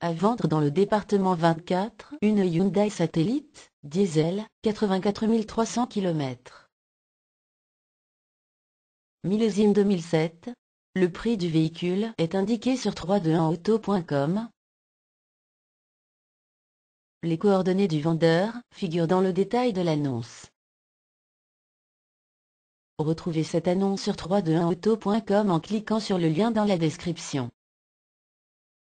À vendre dans le département 24, une Hyundai Satellite, diesel, 84 300 km. Millésime 2007. Le prix du véhicule est indiqué sur 321auto.com. Les coordonnées du vendeur figurent dans le détail de l'annonce. Retrouvez cette annonce sur 321auto.com en cliquant sur le lien dans la description.